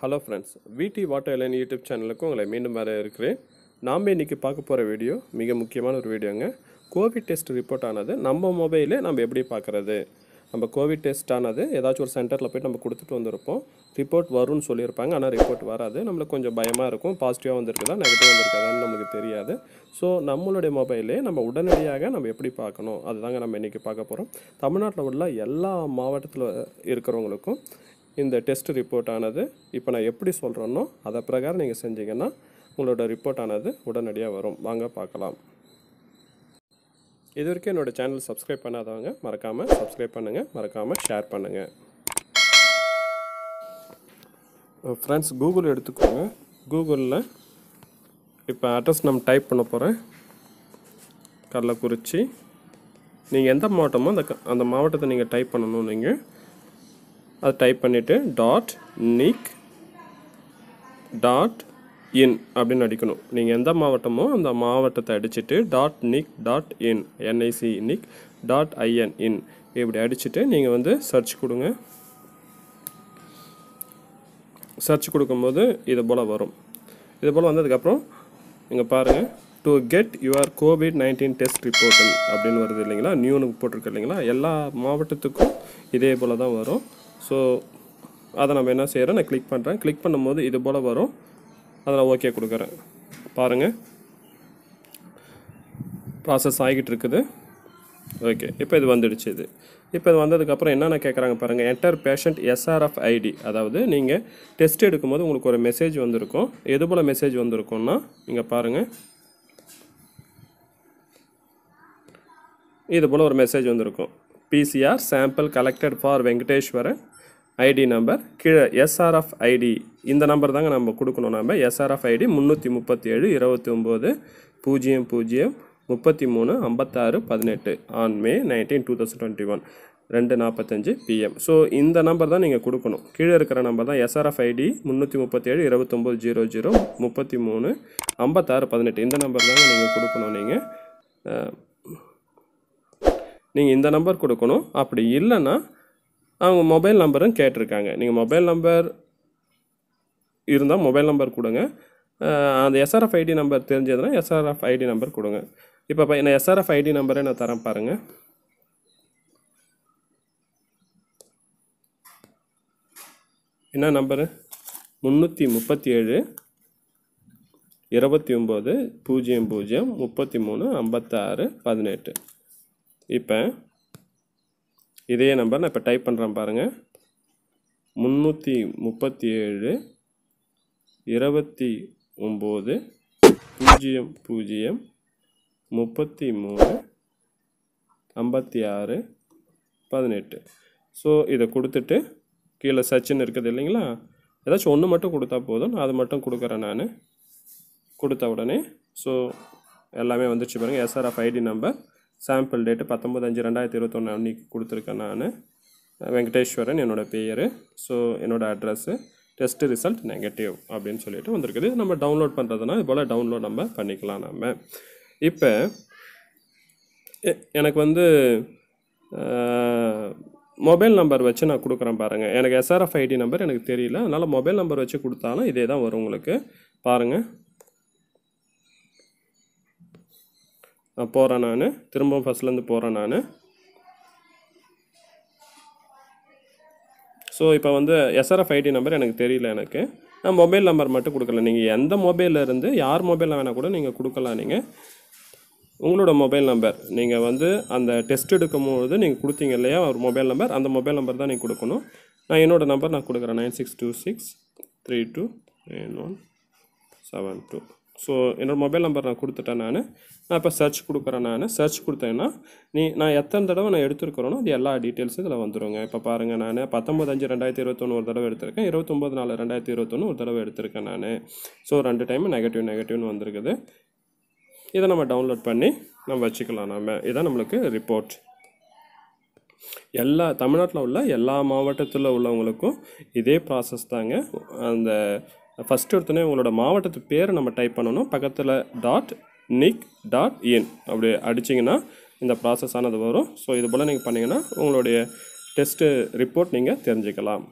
hello friends விடி water எலைன் YouTube சேனலுக்கு உங்களை மீண்டும் வர இருக்கிறேன் நாம் இன்றைக்கி பார்க்க போகிற வீடியோ மிக முக்கியமான ஒரு வீடியோங்க கோவிட் டெஸ்ட் ரிப்போர்ட் ஆனது நம்ம மொபைலே நம்ம எப்படி பார்க்குறது நம்ம கோவிட் டெஸ்ட் ஆனது ஏதாச்சும் ஒரு சென்டரில் போய்ட்டு நம்ம கொடுத்துட்டு வந்திருப்போம் ரிப்போர்ட் வரும்னு சொல்லியிருப்பாங்க ஆனால் ரிப்போர்ட் வராது நம்மளுக்கு கொஞ்சம் பயமாக இருக்கும் பாசிட்டிவாக வந்திருக்குதா நெகட்டிவ் வந்திருக்காதான்னு நமக்கு தெரியாது ஸோ நம்மளுடைய மொபைலே நம்ம உடனடியாக நம்ம எப்படி பார்க்கணும் அதுதாங்க நம்ம இன்றைக்கி பார்க்க போகிறோம் தமிழ்நாட்டில் உள்ள எல்லா மாவட்டத்தில் இருக்கிறவங்களுக்கும் இந்த டெஸ்ட் ரிப்போர்ட் ஆனது இப்போ நான் எப்படி சொல்கிறேனோ அதை பிரகாரம் நீங்கள் செஞ்சீங்கன்னா உங்களோட ரிப்போர்ட் ஆனது உடனடியாக வரும் வாங்க பார்க்கலாம் இது வரைக்கும் என்னோடய சேனல் சப்ஸ்கிரைப் பண்ணாதவங்க மறக்காமல் சப்ஸ்கிரைப் பண்ணுங்கள் மறக்காமல் ஷேர் பண்ணுங்கள் ஃப்ரெண்ட்ஸ் கூகுள் எடுத்துக்கோங்க கூகுளில் இப்போ அட்ரஸ் நம்ம டைப் பண்ண போகிறேன் கள்ளக்குறிச்சி நீங்கள் எந்த மாவட்டமோ அந்த அந்த மாவட்டத்தை நீங்கள் டைப் பண்ணணும் நீங்கள் அது டைப் பண்ணிவிட்டு டாட் நிக் டாட் இன் அப்படின்னு அடிக்கணும் நீங்கள் எந்த மாவட்டமோ அந்த மாவட்டத்தை அடிச்சுட்டு dot nic dot in NIC nic dot IN in இப்படி அடிச்சுட்டு நீங்கள் வந்து சர்ச் கொடுங்க சர்ச் கொடுக்கும்போது இது போல் வரும் இது போல் வந்ததுக்கப்புறம் இங்கே பாருங்கள் to get your COVID nineteen test report அப்படின்னு வருது இல்லைங்களா நியூனு போட்டிருக்கு இல்லைங்களா எல்லா மாவட்டத்துக்கும் இதே போல் தான் வரும் ஸோ அதை நம்ம என்ன செய்கிறோம் நான் கிளிக் பண்ணுறேன் கிளிக் பண்ணும்போது இது போல் வரும் அதை நான் ஓகே கொடுக்குறேன் பாருங்கள் ப்ராசஸ் ஆகிட்டு இருக்குது ஓகே இப்போ இது வந்துடுச்சு இது இப்போ இது வந்ததுக்கப்புறம் என்னென்ன கேட்குறாங்க பாருங்கள் என்டர் பேஷண்ட் எஸ்ஆர்எஃப் ஐடி அதாவது நீங்கள் டெஸ்ட் எடுக்கும்போது உங்களுக்கு ஒரு மெசேஜ் வந்திருக்கும் எது போல் மெசேஜ் வந்திருக்கும்னா நீங்கள் பாருங்கள் இது போல் ஒரு மெசேஜ் வந்திருக்கும் PCR sample collected for Venkateswara ID number கீழே எஸ்ஆர்எஃப் ஐடி இந்த நம்பர் தாங்க நம்ம கொடுக்கணும் நம்ம எஸ்ஆர்எஃப் ஐடி முந்நூற்றி முப்பத்தி ஏழு இருபத்தி ஒம்பது பூஜ்ஜியம் பூஜ்ஜியம் முப்பத்தி மூணு ஐம்பத்தாறு பதினெட்டு on May nineteen two thousand twenty one ரெண்டு நாற்பத்தஞ்சு பிஎம் ஸோ இந்த நம்பர் தான் நீங்கள் கொடுக்கணும் கீழே இருக்கிற நம்பர் தான் எஸ்ஆர்எஃப் ஐடி முந்நூற்றி முப்பத்தேழு இருபத்தொம்போது ஜீரோ ஜீரோ முப்பத்தி மூணு ஐம்பத்தாறு பதினெட்டு இந்த நம்பர் தாங்க நீங்கள் கொடுக்கணும் நீங்கள் நீங்கள் இந்த நம்பர் கொடுக்கணும் அப்படி இல்லைன்னா அவங்க மொபைல் நம்பரும் கேட்டிருக்காங்க நீங்கள் மொபைல் நம்பர் இருந்தால் மொபைல் நம்பர் கொடுங்க அந்த எஸ்ஆர்எஃப் ஐடி நம்பர் தெரிஞ்சதுன்னா எஸ்ஆர்எஃப் ஐடி நம்பர் கொடுங்க இப்போ நான் எஸ்ஆர்எஃப் ஐடி நம்பரை நான் தரேன் பாருங்கள் என்ன நம்பரு முந்நூற்றி முப்பத்தி ஏழு இருபத்தி ஒம்பது பூஜ்ஜியம் பூஜ்ஜியம் முப்பத்தி மூணு ஐம்பத்தாறு பதினெட்டு இப்போ இதே நம்பர் நான் இப்போ டைப் பண்ணுறேன் பாருங்கள் முந்நூற்றி முப்பத்தி ஏழு இருபத்தி ஒம்பது பூஜ்ஜியம் பூஜ்ஜியம் முப்பத்தி மூணு ஐம்பத்தி ஆறு பதினெட்டு ஸோ இதை கொடுத்துட்டு கீழே சச்சின் இருக்குது இல்லைங்களா ஏதாச்சும் ஒன்று மட்டும் கொடுத்தா போதும் நான் அது மட்டும் கொடுக்குறேன் நான் கொடுத்த உடனே ஸோ எல்லாமே வந்துச்சு பாருங்கள் SRF ID number sample date பத்தொம்பது அஞ்சு ரெண்டாயிரத்தி இருபத்தொன்று அன்றைக்கி கொடுத்துருக்கேன் நான் வெங்கடேஸ்வரன் என்னோடய பேர் ஸோ என்னோடய அட்ரஸ்ஸு டெஸ்ட்டு ரிசல்ட் நெகட்டிவ் அப்படின்னு சொல்லிட்டு வந்திருக்குது நம்ம டவுன்லோட் பண்ணுறதுனா இது போல் டவுன்லோட் நம்ம பண்ணிக்கலாம் நம்ம இப்போ எனக்கு வந்து மொபைல் நம்பர் வச்சு நான் கொடுக்குறேன் பாருங்கள் எனக்கு எஸ்ஆர்எஃப் ஐடி நம்பர் எனக்கு தெரியல அதனால் மொபைல் நம்பர் வச்சு கொடுத்தாலும் இதே தான் வரும் உங்களுக்கு பாருங்கள் போகிறேன் நான் திரும்பவும் ஃபஸ்ட்லேருந்து போகிறேன் நான் ஸோ இப்போ வந்து எஸ்ஆர்எஃப் ஐடி நம்பர் எனக்கு தெரியல எனக்கு நான் மொபைல் நம்பர் மட்டும் கொடுக்கல நீங்கள் எந்த மொபைலில் இருந்து யார் மொபைலில் வேணால் கூட நீங்கள் கொடுக்கலாம் நீங்கள் உங்களோட மொபைல் நம்பர் நீங்கள் வந்து அந்த டெஸ்ட் எடுக்கும்போது நீங்கள் கொடுத்தீங்க இல்லையா ஒரு மொபைல் நம்பர் அந்த மொபைல் நம்பர் தான் நீங்கள் கொடுக்கணும் நான் என்னோடய நம்பர் நான் கொடுக்குறேன் nine six two six three two nine one seven two so என்னோடய மொபைல் நம்பர் நான் கொடுத்துட்டேன் நான் நான் இப்போ சர்ச் கொடுக்குறேன் நான் சர்ச் கொடுத்தேன்னா நீ நான் எத்தனை தடவை நான் எடுத்துருக்கிறேனோ அது எல்லா டீட்டெயில்ஸும் இதில் வந்துடுங்க இப்போ பாருங்கள் நான் பத்தொம்பது அஞ்சு ரெண்டாயிரத்தி இருபத்தொன்று ஒரு தடவை எடுத்திருக்கேன் இருபத்தொம்பது நாலு ரெண்டாயிரத்தி இருபத்தொன்று ஒரு தடவை எடுத்திருக்கேன் நான் ஸோ ரெண்டு டைம் நெகட்டிவ் நெகட்டிவ்னு வந்திருக்குது இதை நம்ம டவுன்லோட் பண்ணி நம்ம வச்சுக்கலாம் நம்ம இதான் நம்மளுக்கு ரிப்போர்ட் எல்லா தமிழ்நாட்டில் உள்ள எல்லா மாவட்டத்தில் உள்ளவங்களுக்கும் இதே ப்ராசஸ் தாங்க அந்த ஃபஸ்ட்டு எடுத்தோடனே உங்களோட மாவட்டத்து பேரை நம்ம டைப் பண்ணணும் பக்கத்தில் டாட் நிக் டாட் இன் அப்படி அடிச்சிங்கன்னா இந்த ப்ராசஸ் ஆனது வரும் ஸோ இது போல் நீங்கள் பண்ணிங்கன்னா உங்களுடைய டெஸ்ட்டு ரிப்போர்ட் நீங்கள் தெரிஞ்சுக்கலாம்